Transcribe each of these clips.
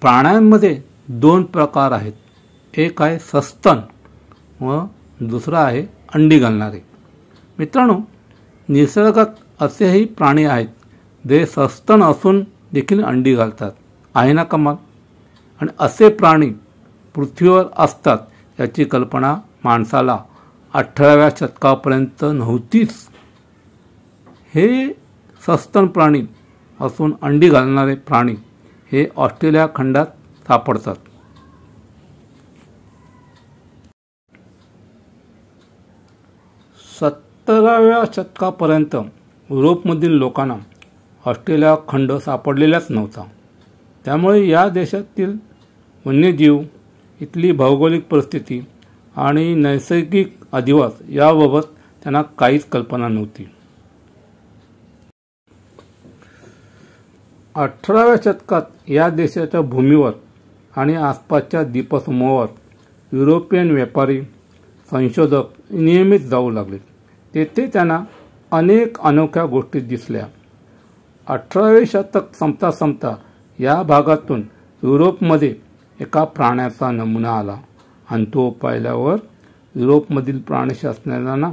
प्राण्यांमध्ये दोन प्रकार आहेत एक आहे सस्तन व दुसरा आहे अंडी घालणारे मित्रांनो निसर्गात असेही प्राणी आहेत जे सस्तन असून देखील अंडी घालतात आहे ना कमाल आणि असे प्राणी पृथ्वीवर असतात याची कल्पना माणसाला अठराव्या शतकापर्यंत नव्हतीच हे सस्तन प्राणी असून अंडी घालणारे प्राणी हे ऑस्ट्रेलिया खंडात सापडतात सत्तराव्या शतकापर्यंत युरोपमधील लोकांना ऑस्ट्रेलिया खंड सापडलेलाच नव्हता त्यामुळे या देशातील वन्यजीव इथली भौगोलिक परिस्थिती आणि नैसर्गिक अधिवास याबाबत त्यांना काहीच कल्पना नव्हती अठराव्या शतकात या देशाच्या भूमीवर आणि आसपासच्या द्वीपसमूहावर युरोपियन व्यापारी संशोधक नियमित जाऊ लागले तेथे त्यांना अनेक अनोख्या गोष्टी दिसल्या अठरावे शतक संपता संपता या भागातून युरोपमध्ये एका प्राण्याचा नमुना आला आणि तो पाहिल्यावर युरोपमधील प्राणीशास्त्रज्ञांना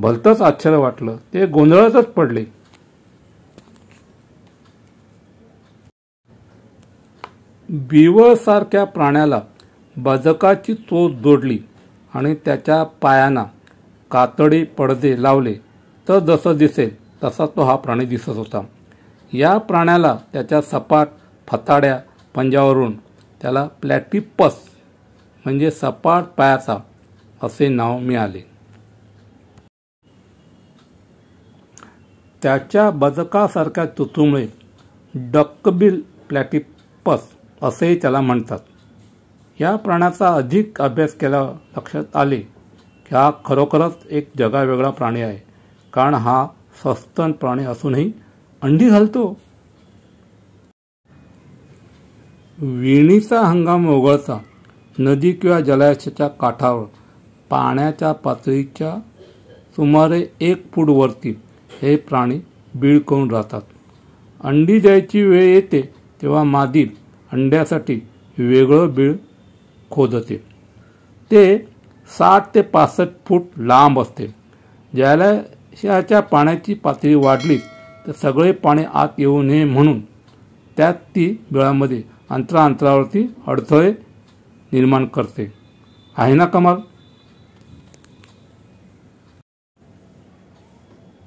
भलतंच आश्चर्य वाटलं ते गोंधळातच पडले बिवळसारख्या प्राण्याला बजकाची चोच जोडली आणि त्याच्या पायांना कातडी पडदे लावले तर जसं दिसेल तसा तो हा प्राणी दिसत होता या प्राण्याला त्याच्या सपाट फताड्या पंजावरून त्याला प्लॅटिपस म्हणजे सपाट पायाचा असे नाव मिळाले त्याच्या बदकासारख्या चुतूमुळे डक्कबिल प्लॅटिपस असेही त्याला म्हणतात या प्राण्याचा अधिक अभ्यास केला लक्षात आले की हा खरोखरच एक जगावेगळा प्राणी आहे कारण हा सस्तन प्राणी असूनही अंडी घालतो विणीचा हंगाम वगळता नदी किंवा जलाशयाच्या काठावर पाण्याच्या पातळीच्या सुमारे एक फूट वरती हे प्राणी करून राहतात अंडी द्यायची वेळ येते तेव्हा मादी अंड्यासाठी वेगळं बीळ खोदते ते साठ ते पासष्ट फूट लांब असते जलाशयाच्या पाण्याची पातळी वाढली तर सगळे पाणी आत येऊ नये म्हणून त्यात ती बिळामध्ये अंतरा अडथळे निर्माण करते आहे ना कमाल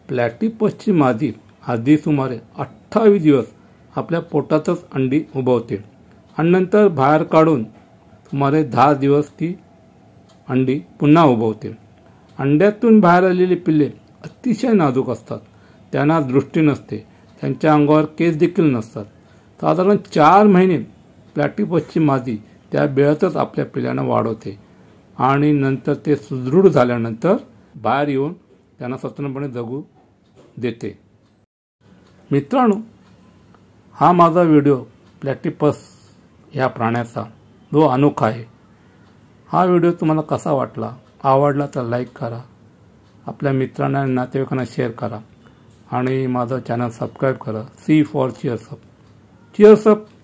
प्लॅटिपसची मादी आधी सुमारे अठ्ठावीस दिवस आपल्या पोटातच अंडी उभवते आणि नंतर बाहेर काढून सुमारे दहा दिवस ती अंडी पुन्हा उभवते अंड्यातून बाहेर आलेली पिल्ले अतिशय नाजूक असतात त्यांना दृष्टी नसते त्यांच्या अंगावर केस देखील नसतात साधारण चार महिने प्लॅटिपसची मादी त्या वेळेतच आपल्या पिल्ल्यांना वाढवते आणि नंतर ते सुदृढ झाल्यानंतर बाहेर येऊन त्यांना स्वतंत्रपणे जगू देते मित्रांनो हा माझा व्हिडिओ प्लॅटिपस या प्राण्याचा जो अनोखा आहे हा व्हिडिओ तुम्हाला कसा वाटला आवडला तर लाईक करा आपल्या मित्रांना आणि नातेवाईकांना शेअर करा आणि माझं चॅनल सबस्क्राईब करा सी फॉर चिअर्सअप चिअर्सअप